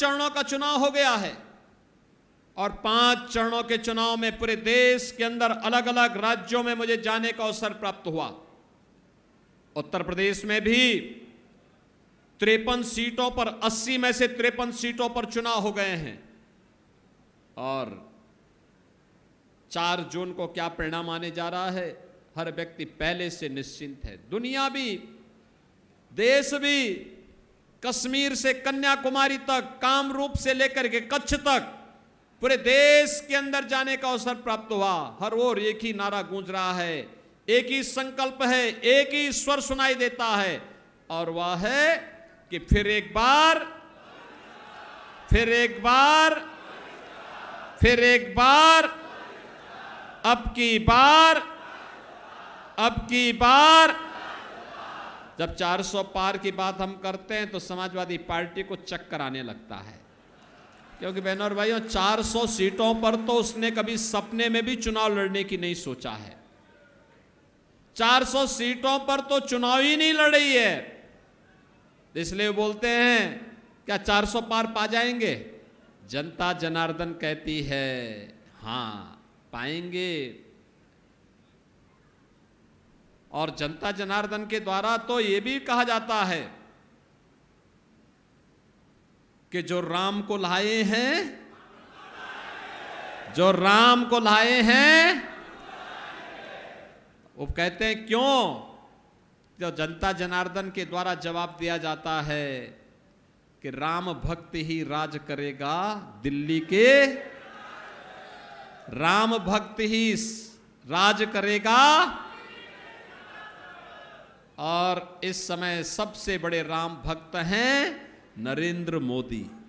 चरणों का चुनाव हो गया है और पांच चरणों के चुनाव में पूरे देश के अंदर अलग अलग राज्यों में मुझे जाने का अवसर प्राप्त हुआ उत्तर प्रदेश में भी त्रेपन सीटों पर 80 में से त्रेपन सीटों पर चुनाव हो गए हैं और 4 जून को क्या परिणाम आने जा रहा है हर व्यक्ति पहले से निश्चिंत है दुनिया भी देश भी कश्मीर से कन्याकुमारी तक कामरूप से लेकर के कच्छ तक पूरे देश के अंदर जाने का अवसर प्राप्त हुआ हर ओर एक ही नारा गूंज रहा है एक ही संकल्प है एक ही स्वर सुनाई देता है और वह है कि फिर एक बार फिर एक बार फिर एक बार अब की बार अब की बार, अब की बार जब 400 पार की बात हम करते हैं तो समाजवादी पार्टी को चक्कर आने लगता है क्योंकि बहनों और भाइयों 400 सीटों पर तो उसने कभी सपने में भी चुनाव लड़ने की नहीं सोचा है 400 सीटों पर तो चुनाव ही नहीं लड़ रही है इसलिए बोलते हैं क्या 400 पार पा जाएंगे जनता जनार्दन कहती है हाँ पाएंगे और जनता जनार्दन के द्वारा तो ये भी कहा जाता है कि जो राम को लाए हैं जो राम को लाए हैं वो कहते हैं क्यों जो तो जनता जनार्दन के द्वारा जवाब दिया जाता है कि राम भक्त ही राज करेगा दिल्ली के राम भक्त ही राज करेगा और इस समय सबसे बड़े राम भक्त हैं नरेंद्र मोदी